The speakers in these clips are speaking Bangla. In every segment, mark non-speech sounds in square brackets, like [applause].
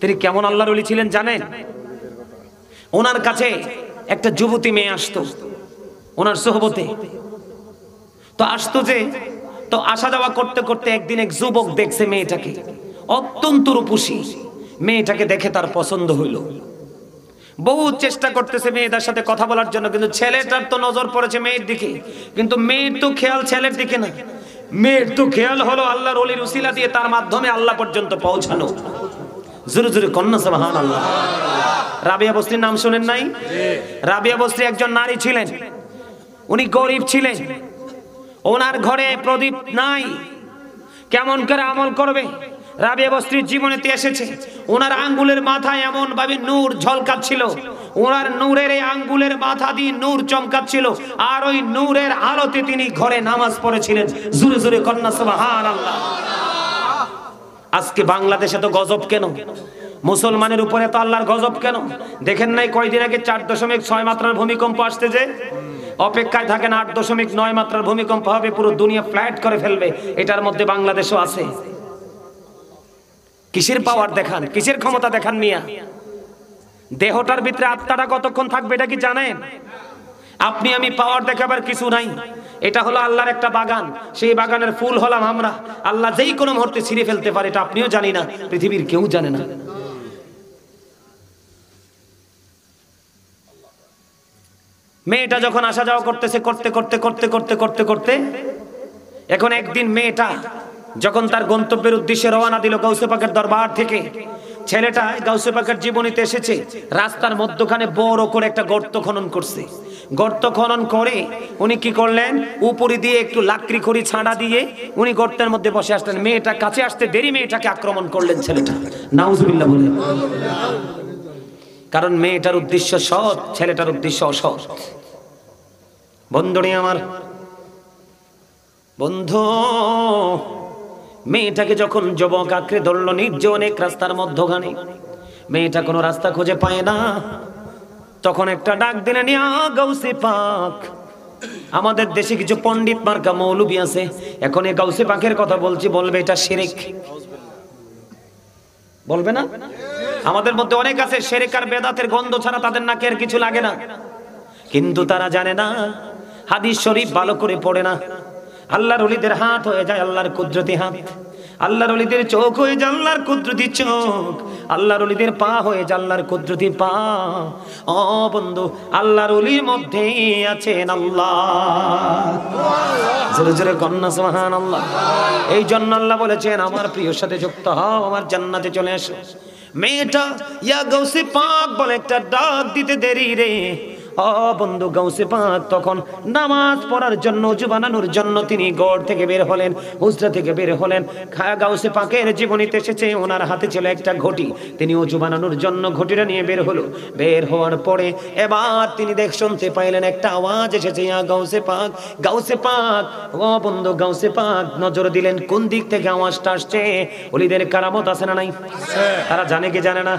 তিনি কেমন আল্লাহর ওলি ছিলেন জানেন ওনার কাছে একটা যুবতী মেয়ে আসত ওনার সোহবতে তো আসত যে তো আসা যাওয়া করতে করতে একদিন এক যুবক দেখছে মেয়েটাকে অত্যন্ত রূপসী মেয়েটাকে দেখে তার পছন্দ হইল বহু চেষ্টা করতেছে মেয়েদের সাথে কথা বলার জন্য কিন্তু ছেলেটার তো নজর পড়েছে মেয়ের দিকে কিন্তু মেয়ের তো খেয়াল ছেলের দিকে না মেয়ের তো খেয়াল হলো আল্লাহর অলির উসিলা দিয়ে তার মাধ্যমে আল্লাহ পর্যন্ত পৌঁছানো জুরু জুরু কন্যা সাহান আল্লাহ রাবিয়া বস্তির নাম শোনেন নাই রাবিয়া বস্তি একজন নারী ছিলেন উনি গরিব ছিলেন ওনার ঘরে প্রদীপ নাই কেমন করে আমল করবে রাবিয়া বস্তির জীবনেতে এসেছে ওনার আঙ্গুলের মাথায় এমন ভাবে নূর ঝলকাচ্ছিল ওনার নূরের এই আঙ্গুলের মাথা দিয়ে নূর চমকাচ্ছিল আর ওই নূরের আলোতে তিনি ঘরে নামাজ পড়েছিলেন জুরে জুরে কন্যা সবাহান আল্লাহ আজকে বাংলাদেশে তো গজব কেন মুসলমানের উপরে তো আল্লাহর গজব কেন দেখেন নাই কয়দিন আগে চার দশমিক ছয় মাত্রার ভূমিকম্প আসতে যে অপেক্ষায় থাকেন আট দশমিক নয় মাত্রার ভূমিকম্প হবে পুরো দুনিয়া ফ্ল্যাট করে ফেলবে এটার মধ্যে বাংলাদেশও আছে কিসের পাওয়ার দেখান কিসের ক্ষমতা দেখান মিয়া দেহটার ভিতরে আত্মাটা কতক্ষণ থাকবে এটা কি জানেন আপনি আমি পাওয়ার দেখাবার কিছু নাই এটা হলো আল্লাহর একটা বাগান সেই বাগানের ফুল হলাম আমরা আল্লাহ যেই কোনো মুহূর্তে ছিঁড়ে ফেলতে পারে এটা আপনিও জানি না পৃথিবীর কেউ জানে না মেয়েটা যখন আসা যাওয়া করতেছে করতে করতে করতে করতে করতে করতে এখন একদিন মেয়েটা যখন তার গন্তব্যের উদ্দেশ্যে রওনা দিল কৌশপাকের দরবার থেকে ছেলেটা গাউসে পাকার জীবনীতে এসেছে রাস্তার মধ্যখানে বড় করে একটা গর্ত খনন করছে গর্ত খনন করে উনি কি করলেন উপরে দিয়ে একটু লাকড়ি খড়ি ছাড়া দিয়ে উনি গর্তের মধ্যে বসে আসলেন মেয়েটা কাছে আসতে দেরি মেয়েটাকে আক্রমণ করলেন ছেলেটা নাউজুবিল্লাহ বলে কারণ মেয়েটার উদ্দেশ্য সৎ ছেলেটার উদ্দেশ্য অসৎ বন্ধুনি আমার বন্ধু মেয়েটাকে যখন যুবক আঁকড়ে ধরলো নির্জন এক রাস্তার মধ্যখানে মেয়েটা কোনো রাস্তা খুঁজে পায় না তখন একটা ডাক দিলেন গৌসে পাক আমাদের দেশে কিছু পণ্ডিত মার্কা মৌলবি আছে এখন এই গাউসে পাখের কথা বলছি বলবে এটা শেরেক বলবে না আমাদের মধ্যে অনেক আছে শেরেক আর বেদাতের গন্ধ ছাড়া তাদের নাকে আর কিছু লাগে না কিন্তু তারা জানে না হাদিস শরীফ ভালো করে পড়ে না আল্লাহর অলিদের হাত হয়ে যায় আল্লাহর কুদরতি হাত আল্লাহর অলিদের চোখ হয়ে যায় আল্লাহর কুদরতি চোখ আল্লাহর অলিদের পা হয়ে যায় আল্লাহর কুদরতি পা ও বন্ধু আল্লাহর অলির মধ্যে আছেন আল্লাহ আল্লাহ এই জন্য আল্লাহ বলেছেন আমার প্রিয় সাথে যুক্ত হও আমার জান্নাতে চলে এসো মেয়েটা ইয়া গৌসে পাক বলে একটা ডাক দিতে দেরি রে বন্ধু গাউসে পাঁচ তখন নামাজ পড়ার জন্য উজু বানানোর জন্য তিনি গড় থেকে বের হলেন হুজরা থেকে বের হলেন খায়া গাউসে পাঁকের জীবনীতে এসেছে ওনার হাতে ছিল একটা ঘটি তিনি উজু বানানোর জন্য ঘটিটা নিয়ে বের হলো বের হওয়ার পরে এবার তিনি দেখ শুনতে পাইলেন একটা আওয়াজ এসেছে ইয়া গাউসে পাক গাউসে পাক ও বন্ধু গাউসে পাক নজর দিলেন কোন দিক থেকে আওয়াজটা আসছে ওলিদের কারামত আছে না নাই তারা জানে কি জানে না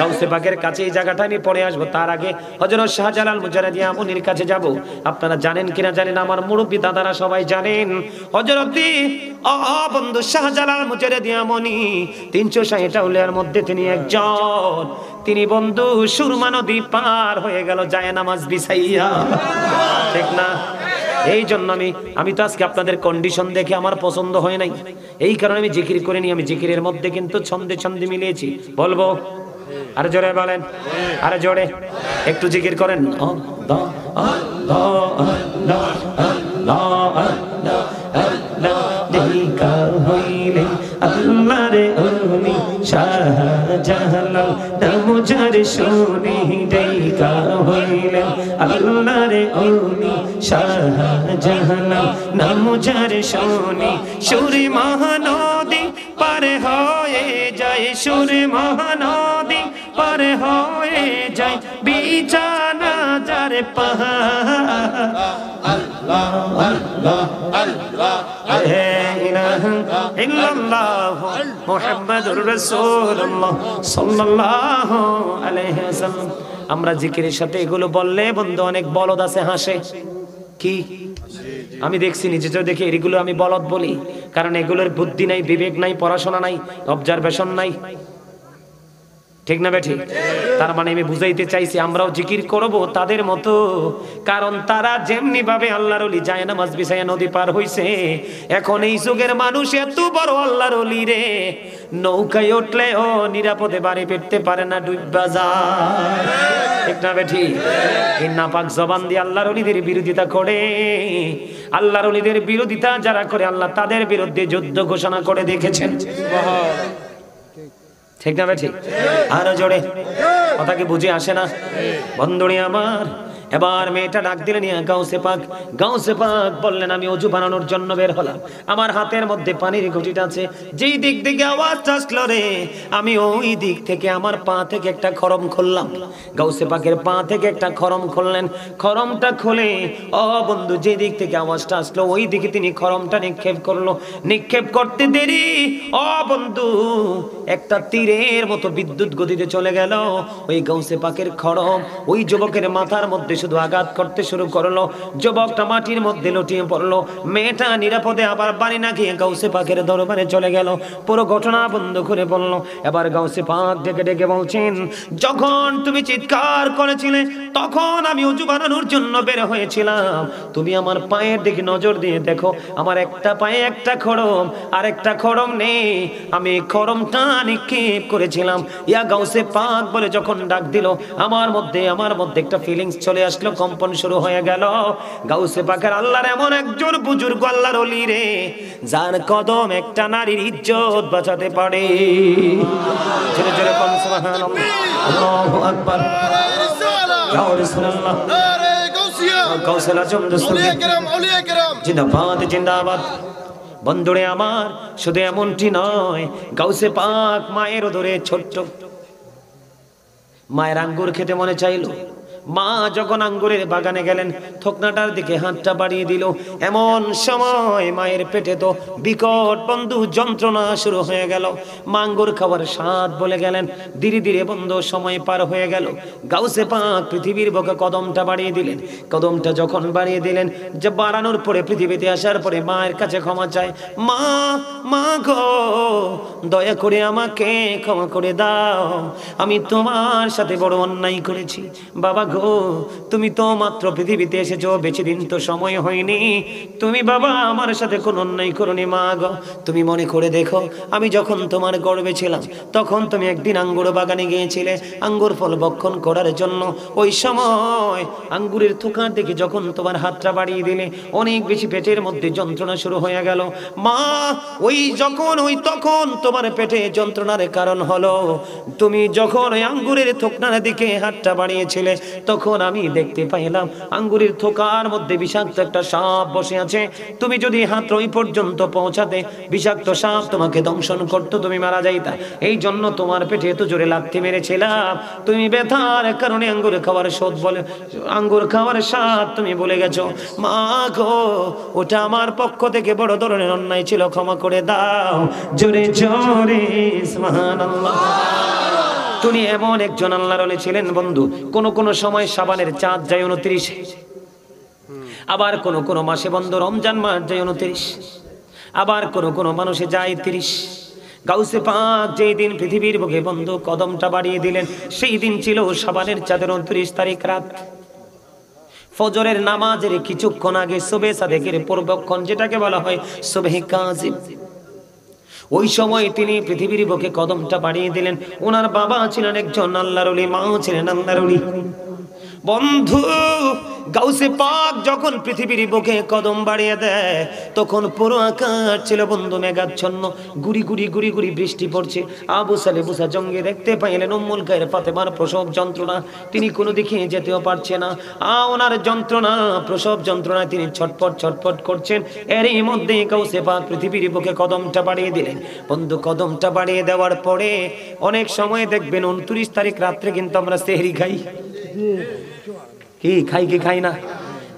গাউসে পাকের কাছে এই জায়গাটা নিয়ে পড়ে আসবো তার আগে হজরত শাহজালাল আল কাছে যাব আপনারা জানেন কিনা জানেন আমার দাদারা সবাই জানেন বন্ধু শাহজালাল মনি মধ্যে তিনি একজন তিনি বন্ধু সুরমা নদী পার হয়ে গেল যায় নামাজ বিছাইয়া ঠিক না এই জন্য আমি আমি তো আজকে আপনাদের কন্ডিশন দেখে আমার পছন্দ হয় নাই এই কারণে আমি জিকির করিনি আমি জিকিরের মধ্যে কিন্তু ছন্দে ছন্দে মিলিয়েছি বলবো আর জোরে বলেন আর জোরে একটু জিকির করেন হইলে আল্লাহরে মহানদী পারে হয়ে যায় সুরি মহানদী হয়ে যায় বিছানা যার আমরা জিকিরের সাথে এগুলো বললে বন্ধু অনেক বলদ আছে হাসে কি আমি দেখছি নিজে তো দেখি এগুলো আমি বলদ বলি কারণ এগুলোর বুদ্ধি নাই বিবেক নাই পড়াশোনা নাই অবজারভেশন নাই ঠিক না বেঠি তার মানে আমি বুঝাইতে চাইছি আমরাও জিকির করব তাদের মতো কারণ তারা যেমনি ভাবে আল্লাহর অলি যায় নামাজ বিছায় নদী পার হইছে এখন এই যুগের মানুষ এত বড় আল্লাহর অলি রে নৌকায় উঠলেও নিরাপদে বাড়ি ফিরতে পারে না ডুববা যায় ঠিক নাপাক জবান দিয়ে আল্লাহর বিরোধিতা করে বিরোধিতা যারা করে আল্লাহ তাদের বিরুদ্ধে যুদ্ধ ঘোষণা করে দেখেছেন ঠিক না ঠিক আরো জোরে কথা কি বুঝে আসে না বন্ধুনি আমার এবার মেয়েটা ডাক দিলেন গাউসে পাক গাউসে পাক বললেন আমি অজু বানানোর জন্য বের হলাম আমার হাতের মধ্যে পানির ঘটিটা আছে যেই দিক থেকে আওয়াজ আসলো রে আমি ওই দিক থেকে আমার পা থেকে একটা খরম খুললাম গাউসে পাকের পা থেকে একটা খরম খুললেন খরমটা খুলে অ বন্ধু যে দিক থেকে আওয়াজটা আসলো ওই দিকে তিনি খরমটা নিক্ষেপ করলো নিক্ষেপ করতে দেরি অ বন্ধু একটা তীরের মতো বিদ্যুৎ গতিতে চলে গেল ওই গাউসে পাকের খরম ওই যুবকের মাথার মধ্যে শুধু আঘাত করতে শুরু করলো যুবকটা মাটির মধ্যে লুটিয়ে পড়লো মেয়েটা নিরাপদে আবার বাড়ি না গিয়ে গাউসে পাখের দরবারে চলে গেল পুরো ঘটনা বন্ধ করে বললো এবার গাউসে পাক ডেকে ডেকে বলছেন যখন তুমি চিৎকার করেছিলে তখন আমি উঁচু বানানোর জন্য বের হয়েছিলাম তুমি আমার পায়ের দিকে নজর দিয়ে দেখো আমার একটা পায়ে একটা খড়ম আর একটা খড়ম নেই আমি খড়মটা নিক্ষেপ করেছিলাম ইয়া গাউসে পাক বলে যখন ডাক দিল আমার মধ্যে আমার মধ্যে একটা ফিলিংস চলে আসলো কম্পন শুরু হয়ে গেল গাউসে পাখের আল্লাহর এমন একজন বুজুর্গ আল্লাহর অলি রে যার কদম একটা নারীর ইজ্জত বাঁচাতে পারে বন্ধুরে আমার শুধু এমনটি নয় গাউসে পাক মায়ের ধরে ছোট্ট মায়ের আঙ্গুর খেতে মনে চাইলো মা যখন আঙ্গুরের বাগানে গেলেন থোকনাটার দিকে হাতটা বাড়িয়ে দিল এমন সময় মায়ের পেটে তো বিকট বন্ধু যন্ত্রণা শুরু হয়ে গেল মা আঙ্গুর খাবার স্বাদ বলে গেলেন ধীরে ধীরে বন্ধু সময় পার হয়ে গেল গাউসে পাক পৃথিবীর বকে কদমটা বাড়িয়ে দিলেন কদমটা যখন বাড়িয়ে দিলেন যে বাড়ানোর পরে পৃথিবীতে আসার পরে মায়ের কাছে ক্ষমা চায় মা মা গো দয়া করে আমাকে ক্ষমা করে দাও আমি তোমার সাথে বড় অন্যায় করেছি বাবা গো গো তুমি তো মাত্র পৃথিবীতে এসেছো বেশি দিন তো সময় হয়নি তুমি বাবা আমার সাথে কোনো অন্যায় করনি মা গো তুমি মনে করে দেখো আমি যখন তোমার গর্বে ছিলাম তখন তুমি একদিন আঙ্গুর বাগানে গিয়েছিলে আঙ্গুর ফল বক্ষণ করার জন্য ওই সময় আঙ্গুরের থোকা দেখে যখন তোমার হাতটা বাড়িয়ে দিলে অনেক বেশি পেটের মধ্যে যন্ত্রণা শুরু হয়ে গেল মা ওই যখন ওই তখন তোমার পেটে যন্ত্রণার কারণ হলো তুমি যখন ওই আঙ্গুরের থোকনার দিকে হাতটা বাড়িয়েছিলে তখন আমি দেখতে পাইলাম আঙ্গুরের থোকার মধ্যে বিষাক্ত একটা সাপ বসে আছে তুমি যদি হাত ওই পর্যন্ত পৌঁছাতে বিষাক্ত সাপ তোমাকে দংশন করতো তুমি মারা যাইতা এই জন্য তোমার পেটে এত জোরে লাগতে মেরেছিলাম তুমি ব্যথার কারণে আঙ্গুর খাওয়ার স্বাদ বলে আঙ্গুর খাওয়ার স্বাদ তুমি বলে গেছো মা গো ওটা আমার পক্ষ থেকে বড় ধরনের অন্যায় ছিল ক্ষমা করে দাও জোরে জোরে সুবহানাল্লাহ তুমি এমন একজন আল্লাহর অলি ছিলেন বন্ধু কোন কোন সময় সাবানের চাঁদ যায় উনত্রিশে আবার কোন কোন মাসে বন্ধ রমজান মাস যায় উনত্রিশ আবার কোন কোন মানুষে যায় তিরিশ গাউসে পাঁচ যেই দিন পৃথিবীর বুকে বন্ধু কদমটা বাড়িয়ে দিলেন সেই দিন ছিল সাবানের চাঁদের উনত্রিশ তারিখ রাত ফজরের নামাজের কিছুক্ষণ আগে শুভে সাদেকের পূর্বক্ষণ যেটাকে বলা হয় শুভে কাজিব ওই সময় তিনি পৃথিবীর বুকে কদমটা বাড়িয়ে দিলেন ওনার বাবা ছিলেন একজন আল্লাহরুলি মাও ছিলেন আল্লাহরুলি বন্ধু গাউসে পাক যখন পৃথিবীর বুকে কদম বাড়িয়ে দেয় তখন পুরো আকার ছিল বন্ধু মেঘাচ্ছন্ন গুড়ি গুড়ি গুড়ি গুড়ি বৃষ্টি পড়ছে আবু সালে বুসা জঙ্গে দেখতে পাইলেন অম্মুল গায়ের ফাতেমার প্রসব যন্ত্রণা তিনি কোনো দিকে যেতেও পারছে না আ ওনার যন্ত্রণা প্রসব যন্ত্রণায় তিনি ছটপট ছটপট করছেন এরই মধ্যে গাউসে পাক পৃথিবীর বুকে কদমটা বাড়িয়ে দিলেন বন্ধু কদমটা বাড়িয়ে দেওয়ার পরে অনেক সময় দেখবেন উনত্রিশ তারিখ রাত্রে কিন্তু আমরা সেহরি খাই কি খাই কি খাই না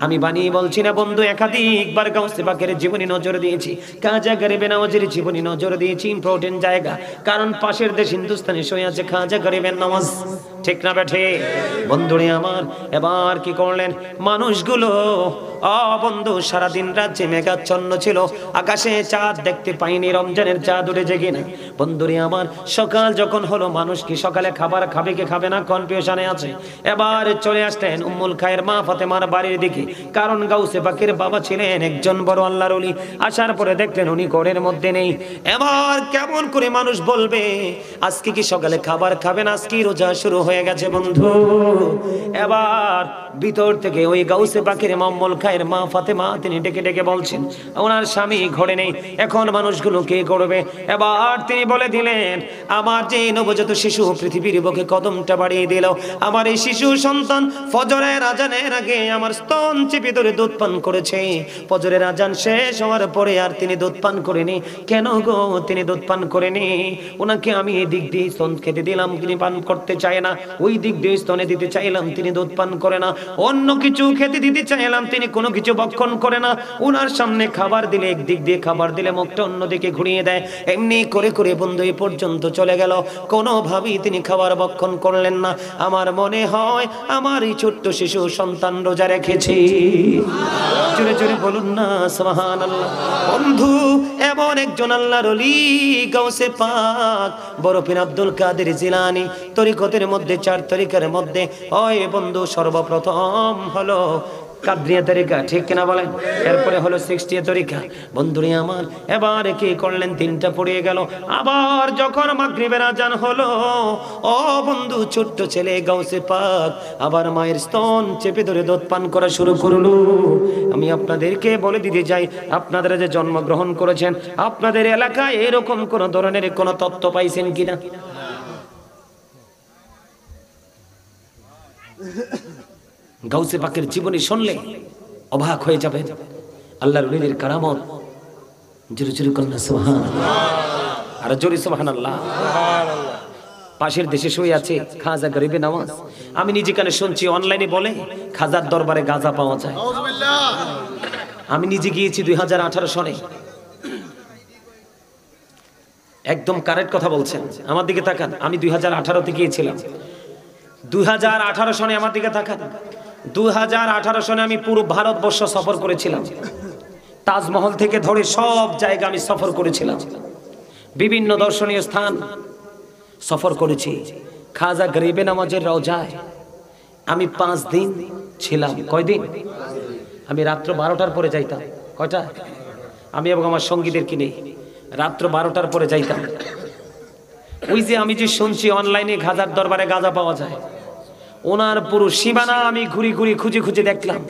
আমি বানিয়ে বলছি না বন্ধু একাধিকবার গাউসে পাকের জীবনী নজর দিয়েছি কাজা ঘরে নওয়াজের জীবনী নজর দিয়েছি ইম্পর্টেন্ট জায়গা কারণ পাশের দেশ হিন্দুস্তানে শুয়ে আছে খাজা গরিবের নওয়াজ ঠিক না বেঠে বন্ধুরে আমার এবার কি করলেন মানুষগুলো বন্ধু সারাদিন রাত যে মেঘাচ্ছন্ন ছিল আকাশে চাঁদ দেখতে পাইনি রমজানের চাঁদ উঠে জেগে না বন্ধুরে আমার সকাল যখন হলো মানুষ কি সকালে খাবার খাবে কি খাবে না কনফিউশনে আছে এবার চলে আসতেন উম্মুল খায়ের মা ফাতেমার বাড়ির দিকে কারণ গাউসে পাখির বাবা ছিলেন একজন বড় আল্লাহর অলি আসার পরে দেখলেন উনি ঘরের মধ্যে নেই এবার কেমন করে মানুষ বলবে আজকে কি সকালে খাবার খাবে না আজকে রোজা শুরু হয়ে গেছে বন্ধু এবার ভিতর থেকে ওই গাউসে পাখির মম্মল খায়ের মা ফাতেমা তিনি ডেকে ডেকে বলছেন ওনার স্বামী ঘরে নেই এখন মানুষগুলো কে করবে এবার তিনি বলে দিলেন আমার যে নবজাত শিশু পৃথিবীর বুকে কদমটা বাড়িয়ে দিল আমার এই শিশু সন্তান ফজরে রাজানের আগে আমার স্তন চেপে ধরে দুধ পান করেছে ফজরে রাজান শেষ হওয়ার পরে আর তিনি দুধ পান করেনি কেন গো তিনি দুধ পান করেনি ওনাকে আমি দিক দিয়ে স্তন খেতে দিলাম তিনি পান করতে চায় না ওই দিক দিয়ে স্তনে দিতে চাইলাম তিনি দুধ পান করে না অন্য কিছু খেতে দিতে চাইলাম তিনি কোনো কিছু ভক্ষণ করে না ওনার সামনে খাবার দিলে একদিক দিয়ে খাবার দিলে মুখটা অন্যদিকে ঘুরিয়ে দেয় এমনি করে করে বন্ধু এ পর্যন্ত চলে গেল কোনোভাবেই তিনি খাবার ভক্ষণ করলেন না আমার মনে হয় আমার এই ছোট্ট শিশু সন্তান রোজা রেখেছি জোরে জোরে বলুন না সোহান বন্ধু এমন একজন আল্লাহর অলি গাউসে পাক বরফিন আব্দুল কাদের জিলানি তরিকতের মধ্যে চার তরিকার মধ্যে হয় বন্ধু সর্বপ্রথম হলো কাদ্রিয়া তরিকা ঠিক কিনা বলেন এরপরে হলো সিক্সটিয়া তরিকা বন্ধুরি আমার এবার কি করলেন তিনটা পড়িয়ে গেল আবার যখন মাগরিবের আজান হলো ও বন্ধু ছোট্ট ছেলে গাউসে পাক আবার মায়ের স্তন চেপে ধরে দুধ পান করা শুরু করলো আমি আপনাদেরকে বলে দিতে চাই আপনারা যে জন্মগ্রহণ করেছেন আপনাদের এলাকায় এরকম কোন ধরনের কোনো তত্ত্ব পাইছেন কিনা গাউসে পাকের জীবনী শুনলে অবাক হয়ে যাবেন আল্লাহর রুলিদের কারামত জুরু জুরু কন্যা সোহান আর জোরে সোহান আল্লাহ পাশের দেশে শুয়ে আছে খাজা গরিবে নামাজ আমি নিজে কানে শুনছি অনলাইনে বলে খাজার দরবারে গাঁজা পাওয়া যায় আমি নিজে গিয়েছি দুই হাজার আঠারো সনে একদম কারেক্ট কথা বলছেন আমার দিকে তাকান আমি দুই হাজার আঠারোতে গিয়েছিলাম দুই হাজার আঠারো সনে আমার দিকে তাকান দু সনে আমি পুরো ভারতবর্ষ সফর করেছিলাম তাজমহল থেকে ধরে সব জায়গা আমি সফর করেছিলাম বিভিন্ন দর্শনীয় স্থান সফর করেছি খাজা গরিবে নামাজের রওজায় আমি পাঁচ দিন ছিলাম কয়দিন আমি রাত্র বারোটার পরে যাইতাম কয়টা আমি এবং আমার সঙ্গীদের কিনে রাত্র বারোটার পরে যাইতাম ওই যে আমি যে শুনছি অনলাইনে গাজার দরবারে গাজা পাওয়া যায় ওনার পুরো সীমানা আমি ঘুরি ঘুরি খুঁজে খুঁজে দেখলাম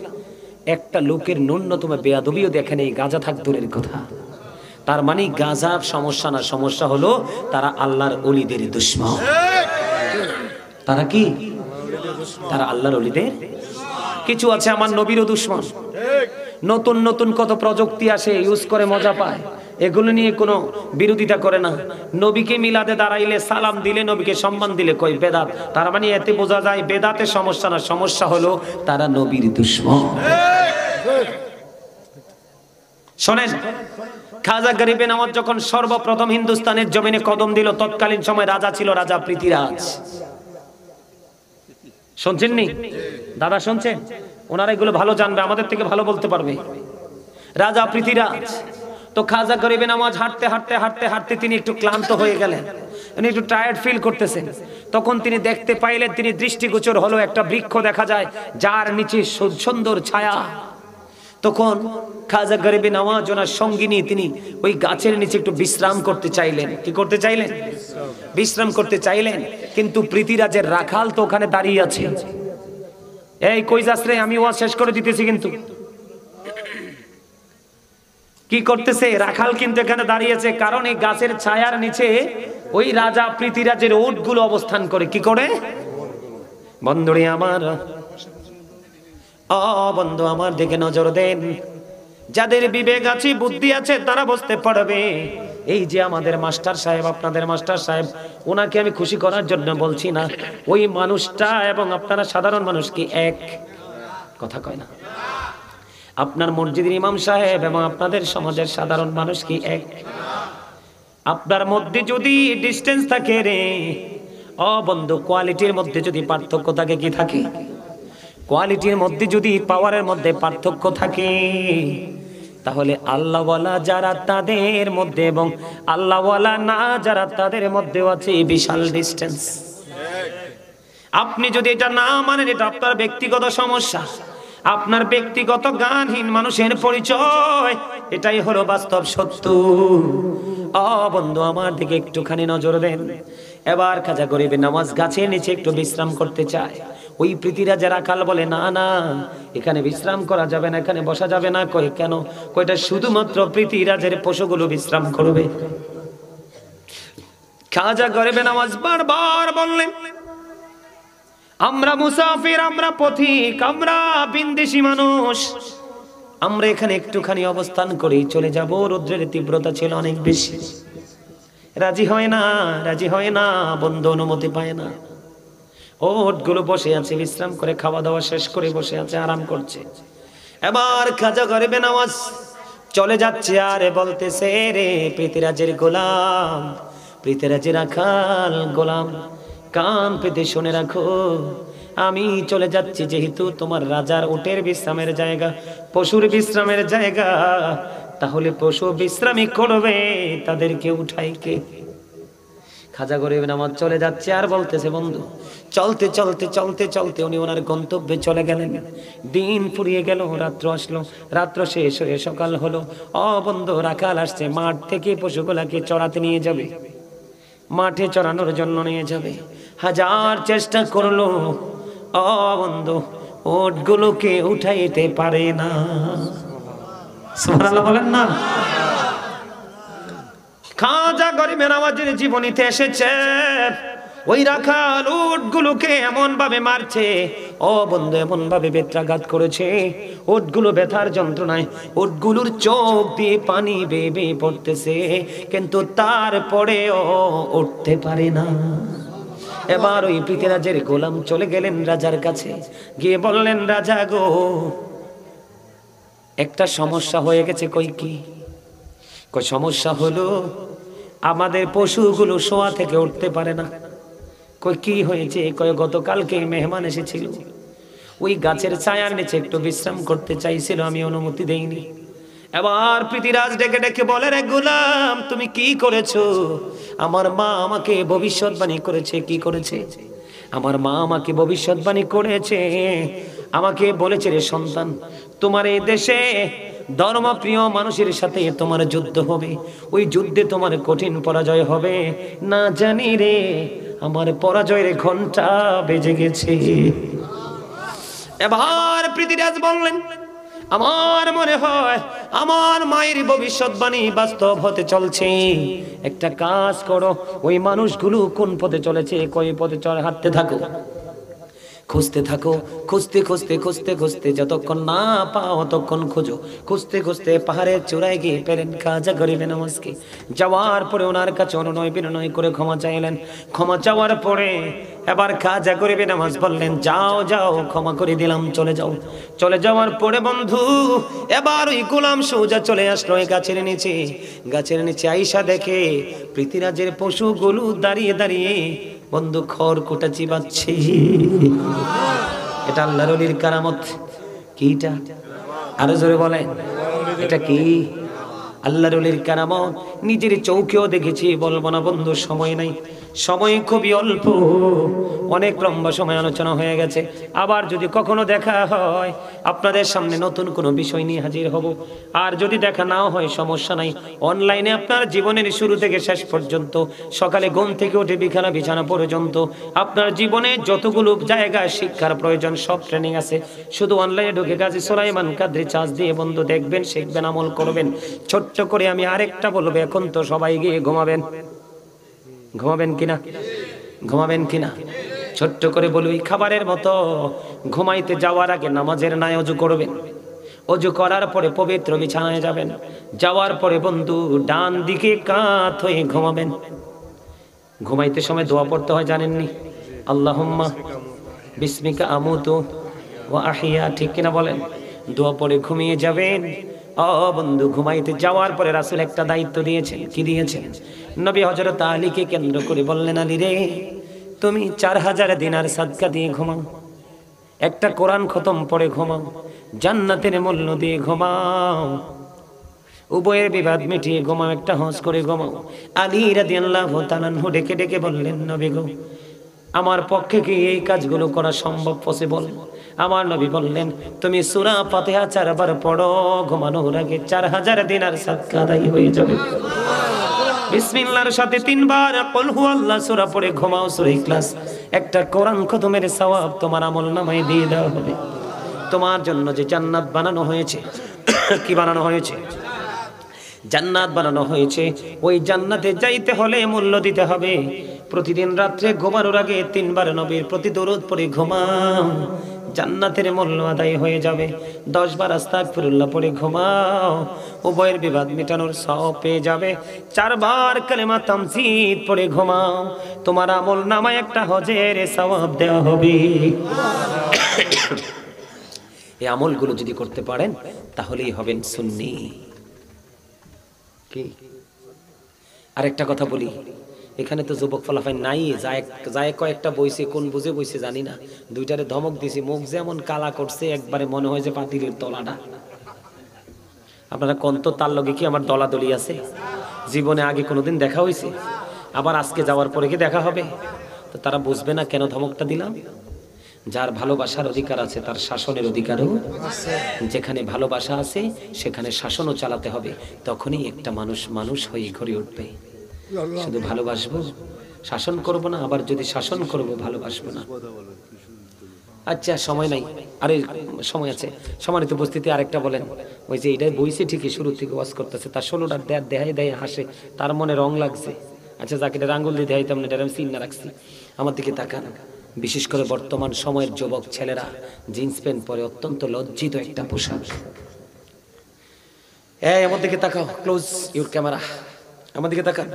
একটা লোকের ন্যূনতম বেয়াদবিও দেখেন এই গাঁজা থাক দূরের কথা তার মানে গাঁজা সমস্যা না সমস্যা হলো তারা আল্লাহর অলিদের দুশ্মন তারা কি তারা আল্লাহর অলিদের কিছু আছে আমার নবীরও দুশ্মন নতুন নতুন কত প্রযুক্তি আসে ইউজ করে মজা পায় এগুলো নিয়ে কোনো বিরোধিতা করে না নবীকে মিলাতে দাঁড়াইলে সালাম দিলে নবীকে সম্মান দিলে কই বেদাত তার মানে এতে বোঝা যায় বেদাতে সমস্যা না সমস্যা হলো তারা নবীর দুশ্মন শোনেন খাজা গরিবে নামাজ যখন সর্বপ্রথম হিন্দুস্তানের জমিনে কদম দিল তৎকালীন সময় রাজা ছিল রাজা পৃথিরাজ শুনছেন নি দাদা শুনছেন ওনারা এগুলো ভালো জানবে আমাদের থেকে ভালো বলতে পারবে রাজা পৃথিরাজ তো খাজা গরিবে নামাজ হাঁটতে হাঁটতে হাঁটতে হাঁটতে তিনি একটু ক্লান্ত হয়ে গেলেন উনি একটু টায়ার্ড ফিল করতেছেন তখন তিনি দেখতে পাইলেন তিনি দৃষ্টিগোচর হলো একটা বৃক্ষ দেখা যায় যার নিচে সুন্দর ছায়া তখন খাজা গরিবে নামাজ ওনার সঙ্গিনী তিনি ওই গাছের নিচে একটু বিশ্রাম করতে চাইলেন কি করতে চাইলেন বিশ্রাম করতে চাইলেন কিন্তু পৃথিরাজের রাখাল তো ওখানে দাঁড়িয়ে আছে এই কই যাস রে আমি ওয়াজ শেষ করে দিতেছি কিন্তু কি করতেছে রাখাল কিন্তু এখানে দাঁড়িয়েছে কারণ এই গাছের ছায়ার নিচে ওই রাজা পৃথিরাজের উটগুলো অবস্থান করে কি করে বন্ধুরে আমার অ বন্ধু আমার দিকে নজর দেন যাদের বিবেক আছে বুদ্ধি আছে তারা বুঝতে পারবে এই যে আমাদের মাস্টার সাহেব আপনাদের মাস্টার সাহেব ওনাকে আমি খুশি করার জন্য বলছি না ওই মানুষটা এবং আপনারা সাধারণ মানুষ কি এক কথা কয় না আপনার মসজিদের ইমাম সাহেব এবং আপনাদের সমাজের সাধারণ মানুষ কি এক আপনার মধ্যে যদি ডিস্টেন্স থাকে রে অ বন্ধু কোয়ালিটির মধ্যে যদি পার্থক্য থাকে কি থাকে কোয়ালিটির মধ্যে যদি পাওয়ারের মধ্যে পার্থক্য থাকে তাহলে আল্লাহ যারা তাদের মধ্যে এবং আল্লাহ না যারা তাদের মধ্যেও আছে বিশাল ডিস্টেন্স আপনি যদি এটা না মানেন এটা আপনার ব্যক্তিগত সমস্যা আপনার ব্যক্তিগত গানহীন মানুষের পরিচয় এটাই হলো বাস্তব সত্য বন্ধু আমার দিকে একটুখানি নজর দেন এবার খাজা গরিবের নামাজ গাছে নিচে একটু বিশ্রাম করতে চায় ওই প্রীতিরা যারা কাল বলে না না এখানে বিশ্রাম করা যাবে না এখানে বসা যাবে না কয়ে কেন কয়টা শুধুমাত্র প্রীতিরাজের পশুগুলো বিশ্রাম করবে খাজা করবে নামাজ বারবার বললেন আমরা মুসাফির আমরা পথিক আমরা বিন্দেশি মানুষ আমরা এখানে একটুখানি অবস্থান করি চলে যাব রুদ্রের তীব্রতা ছিল অনেক বেশি রাজি হয় না রাজি হয় না বন্ধু অনুমতি পায় না ওটগুলো বসে আছে বিশ্রাম করে খাওয়া দাওয়া শেষ করে বসে আছে আরাম করছে এবার খাজা গরিবে নামাজ চলে যাচ্ছে আরে বলতেছে রে পৃথিরাজের গোলাম পৃথিরাজের আখাল গোলাম কাম পেতে শুনে রাখো আমি চলে যাচ্ছি যেহেতু তোমার রাজার উটের বিশ্রামের জায়গা পশুর বিশ্রামের জায়গা তাহলে পশু বিশ্রামী করবে তাদেরকে উঠাই কে খাজা গরিব নামাজ চলে যাচ্ছে আর বলতেছে বন্ধু চলতে চলতে চলতে চলতে উনি ওনার গন্তব্যে চলে গেলেন দিন ফুরিয়ে গেল রাত্র আসলো রাত্র শেষ হয়ে সকাল হলো অ বন্ধু রাখাল আসছে মাঠ থেকে পশুগুলাকে চড়াতে নিয়ে যাবে মাঠে চড়ানোর জন্য নিয়ে যাবে হাজার চেষ্টা করলো অ বন্ধু ওটগুলোকে উঠাইতে পারে না বলেন না খাজা গরিবে যিনি জীবনীতে এসেছে ওই রাখাল গুলোকে এমন ভাবে মারছে ও বন্ধু এমন ভাবে বেত্রাঘাত করেছে ওটগুলো ব্যথার যন্ত্রণায় ওটগুলোর চোখ দিয়ে পানি বেবে পড়তেছে কিন্তু তারপরেও উঠতে পারে না এবার ওই পৃথিরাজের গোলাম চলে গেলেন রাজার কাছে গিয়ে বললেন রাজা গো একটা সমস্যা হয়ে গেছে কই কি কই সমস্যা হলো আমাদের পশুগুলো শোয়া থেকে উঠতে পারে না কই কি হয়েছে কয় গতকালকে মেহমান এসেছিল ওই গাছের ছায়ার নিচে একটু বিশ্রাম করতে চাইছিল আমি অনুমতি দেইনি এবার পৃথিরাজ ডেকে ডেকে বলে রে গোলাম তুমি কি করেছো আমার মা আমাকে ভবিষ্যৎবাণী করেছে কি করেছে আমার মা আমাকে ভবিষ্যৎবাণী করেছে আমাকে বলেছে রে সন্তান তোমার এ দেশে ধর্মপ্রিয় মানুষের সাথে তোমার যুদ্ধ হবে ওই যুদ্ধে তোমার কঠিন পরাজয় হবে না জানি রে আমার পরাজয়ের ঘন্টা বেজে গেছে এবার পৃথিবীরাজ বললেন আমার মনে হয় আমার মায়ের ভবিষ্যৎবাণী বাস্তব হতে চলছে একটা কাজ করো ওই মানুষগুলো কোন পথে চলেছে কয় পথে চলে হাঁটতে থাকো খুঁজতে থাকো খুঁজতে খুঁজতে খুঁজতে খুঁজতে যতক্ষণ না পাও তখন খোঁজো খুঁজতে খুঁজতে পাহাড়ের চূড়ায় গিয়ে পেলেন কাজা গরিবে নামাজকে যাওয়ার পরে ওনার কাছে অনুনয় বিনয় করে ক্ষমা চাইলেন ক্ষমা চাওয়ার পরে এবার কাজা গরিবে নামাজ বললেন যাও যাও ক্ষমা করে দিলাম চলে যাও চলে যাওয়ার পরে বন্ধু এবার ওই গোলাম সৌজা চলে আসলো ওই গাছের নিচে গাছের নিচে আইসা দেখে পৃথিরাজের পশুগুলো দাঁড়িয়ে দাঁড়িয়ে বন্ধু খড় কোটা চিবাচ্ছে এটা আল্লাহর কারামত কিটা আরো জোরে বলেন এটা কি আল্লাহর ওলির কারামত নিজের চৌকেও দেখেছি বলবো না বন্ধু সময় নাই সময় খুবই অল্প অনেক লম্বা সময় আলোচনা হয়ে গেছে আবার যদি কখনো দেখা হয় আপনাদের সামনে নতুন কোনো বিষয় নিয়ে হাজির হব আর যদি দেখা নাও হয় সমস্যা নাই অনলাইনে আপনার জীবনের শুরু থেকে শেষ পর্যন্ত সকালে ঘুম থেকে উঠে বিখানা বিছানা পর্যন্ত আপনার জীবনে যতগুলো জায়গা শিক্ষার প্রয়োজন সব ট্রেনিং আছে শুধু অনলাইনে ঢুকে গাছে সোলাইমান কাদ্রি চার্জ দিয়ে বন্ধু দেখবেন শিখবেন আমল করবেন ছোট্ট ছোট্ট করে আমি আরেকটা বলবো এখন তো সবাই গিয়ে ঘুমাবেন ঘুমাবেন কিনা ঘুমাবেন কিনা ছোট্ট করে বলবি খাবারের মতো ঘুমাইতে যাওয়ার আগে নামাজের নায় অজু করবেন অজু করার পরে পবিত্র বিছানায় যাবেন যাওয়ার পরে বন্ধু ডান দিকে কাত হয়ে ঘুমাবেন ঘুমাইতে সময় দোয়া পড়তে হয় জানেননি আল্লাহম্মা বিস্মিকা আমুতু ও আহিয়া ঠিক কিনা বলেন দোয়া পড়ে ঘুমিয়ে যাবেন ও বন্ধু ঘুমাইতে যাওয়ার পরে রাসুল একটা দায়িত্ব দিয়েছেন কি দিয়েছেন নবী হজরত আলীকে কেন্দ্র করে বললেন আলী রে তুমি চার হাজার দিনার সাদকা দিয়ে ঘুমাও একটা কোরআন খতম পড়ে ঘুমাও জান্নাতের মূল্য দিয়ে ঘুমাও উভয়ের বিবাদ মিটিয়ে ঘুমাও একটা হস করে ঘুমাও আলী রাদিয়াল্লাহু তাআলা ডেকে ডেকে বললেন নবী গো আমার পক্ষে কি এই কাজগুলো করা সম্ভব পসিবল আমার নবী বললেন তুমি সুরা পাতে চারবার পড়ো ঘুমানো আগে চার হাজার দিন আর সাক্ষাদাই হয়ে যাবে সাথে একটা তোমার আমলনামায় দিয়ে দেওয়া হবে তোমার জন্য যে জান্নাত বানানো হয়েছে [coughs] কি বানানো হয়েছে জান্নাত বানানো হয়েছে ওই জান্নাতে যাইতে হলে মূল্য দিতে হবে প্রতিদিন রাত্রে ঘুমানোর আগে তিনবার নবীর প্রতি দরদ পড়ে ঘুমাও জান্নাতের মূল্য আদায় হয়ে যাবে দশ বার আস্তাক ফিরুল্লাহ পড়ে ঘুমাও উভয়ের বিবাদ মেটানোর সব পেয়ে যাবে চারবার কালেমা তামসিদ পড়ে ঘুমাও তোমার আমল নামায় একটা হজের সবাব দেওয়া হবে এই আমলগুলো যদি করতে পারেন তাহলেই হবেন সুন্নি কি আরেকটা কথা বলি এখানে তো যুবক ফলাফাই নাই যায় যায় কয়েকটা বইছে কোন বুঝে বইছে জানি না দুইটারে ধমক দিছে মুখ যেমন কালা করছে একবারে মনে হয় যে পাতিলের তলাটা আপনারা কন্ত তার লগে কি আমার দলাদলি আছে জীবনে আগে কোনোদিন দেখা হয়েছে আবার আজকে যাওয়ার পরে কি দেখা হবে তো তারা বুঝবে না কেন ধমকটা দিলাম যার ভালোবাসার অধিকার আছে তার শাসনের অধিকারও যেখানে ভালোবাসা আছে সেখানে শাসনও চালাতে হবে তখনই একটা মানুষ মানুষ হয়ে ঘরে উঠবে শুধু ভালোবাসবো শাসন করব না আবার যদি শাসন করব ভালোবাসবো না আচ্ছা সময় নাই আরে সময় আছে সমানিত উপস্থিতি আরেকটা বলেন ওই যে এটাই বইছে ঠিকই শুরু থেকে ওয়াজ করতেছে তার ষোলোটা দেয় দেহাই দেয় হাসে তার মনে রং লাগছে আচ্ছা যাকে এটা রাঙ্গুল দিয়ে দেয় তেমন এটা আমি সিন না রাখছি আমার দিকে তাকান বিশেষ করে বর্তমান সময়ের যুবক ছেলেরা জিন্স প্যান্ট পরে অত্যন্ত লজ্জিত একটা পোশাক হ্যাঁ আমার দিকে তাকাও ক্লোজ ইউর ক্যামেরা আমার দিকে তাকান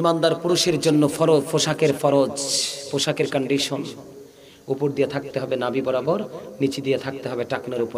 ইমানদার পুরুষের জন্য ফরজ পোশাকের ফরজ পোশাকের কন্ডিশন উপর দিয়ে থাকতে হবে নাভি বরাবর নিচে দিয়ে থাকতে হবে টাকনার উপর